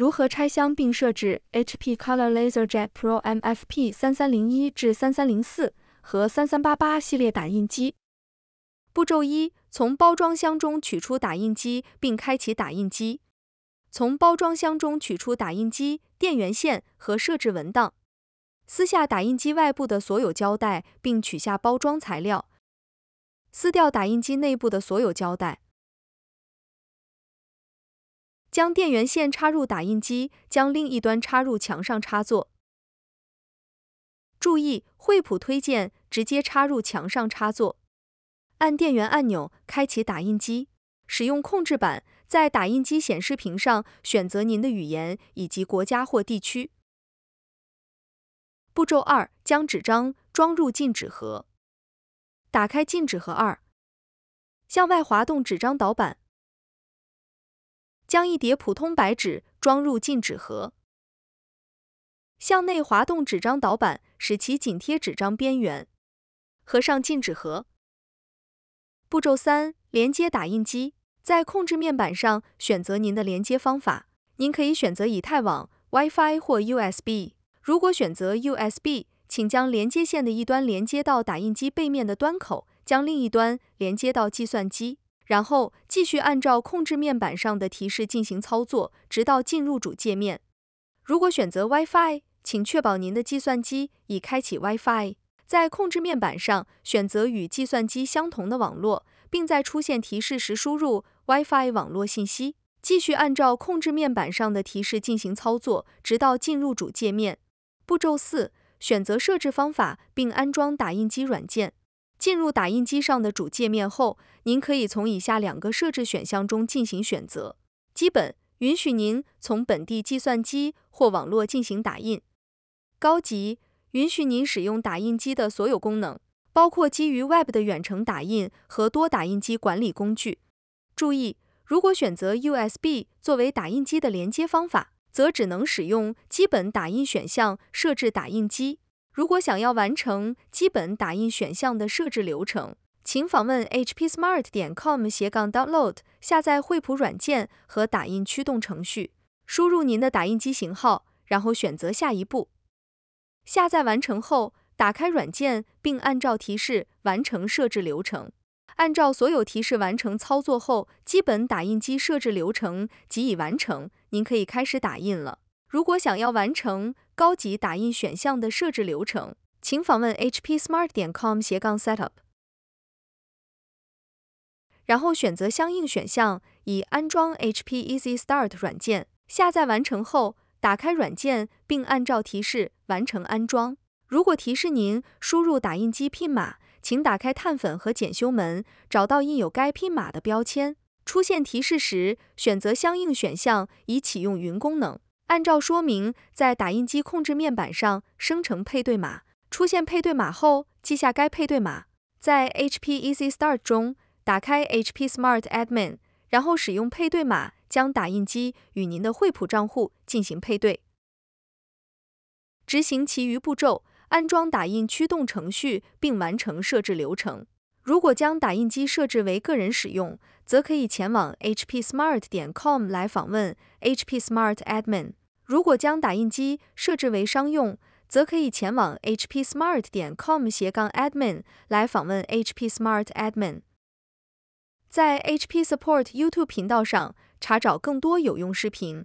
如何拆箱并设置 HP Color LaserJet Pro MFP 3301至3304和3388系列打印机？步骤一：从包装箱中取出打印机并开启打印机。从包装箱中取出打印机、电源线和设置文档。撕下打印机外部的所有胶带并取下包装材料。撕掉打印机内部的所有胶带。将电源线插入打印机，将另一端插入墙上插座。注意，惠普推荐直接插入墙上插座。按电源按钮开启打印机。使用控制板，在打印机显示屏上选择您的语言以及国家或地区。步骤二：将纸张装入进纸盒。打开进纸盒二，向外滑动纸张导板。将一叠普通白纸装入进纸盒，向内滑动纸张导板，使其紧贴纸张边缘，合上进纸盒。步骤三：连接打印机。在控制面板上选择您的连接方法。您可以选择以太网、Wi-Fi 或 USB。如果选择 USB，请将连接线的一端连接到打印机背面的端口，将另一端连接到计算机。然后继续按照控制面板上的提示进行操作，直到进入主界面。如果选择 WiFi，请确保您的计算机已开启 WiFi。在控制面板上选择与计算机相同的网络，并在出现提示时输入 WiFi 网络信息。继续按照控制面板上的提示进行操作，直到进入主界面。步骤四：选择设置方法并安装打印机软件。进入打印机上的主界面后，您可以从以下两个设置选项中进行选择：基本允许您从本地计算机或网络进行打印；高级允许您使用打印机的所有功能，包括基于 Web 的远程打印和多打印机管理工具。注意，如果选择 USB 作为打印机的连接方法，则只能使用基本打印选项设置打印机。如果想要完成基本打印选项的设置流程，请访问 hpsmart.com/download 点斜杠下载惠普软件和打印驱动程序。输入您的打印机型号，然后选择下一步。下载完成后，打开软件并按照提示完成设置流程。按照所有提示完成操作后，基本打印机设置流程即已完成。您可以开始打印了。如果想要完成高级打印选项的设置流程，请访问 hp smart 点 com 斜杠 setup，然后选择相应选项以安装 HP Easy Start 软件。下载完成后，打开软件并按照提示完成安装。如果提示您输入打印机 PIN 码，请打开碳粉和检修门，找到印有该 PIN 码的标签。出现提示时，选择相应选项以启用云功能。按照说明，在打印机控制面板上生成配对码。出现配对码后，记下该配对码。在 HP Easy Start 中打开 HP Smart Admin，然后使用配对码将打印机与您的惠普账户进行配对。执行其余步骤，安装打印驱动程序并完成设置流程。如果将打印机设置为个人使用，则可以前往 HP Smart 点 com 来访问 HP Smart Admin。如果将打印机设置为商用，则可以前往 hpsmart.com/admin 点斜杠来访问 HP Smart Admin。在 HP Support YouTube 频道上查找更多有用视频。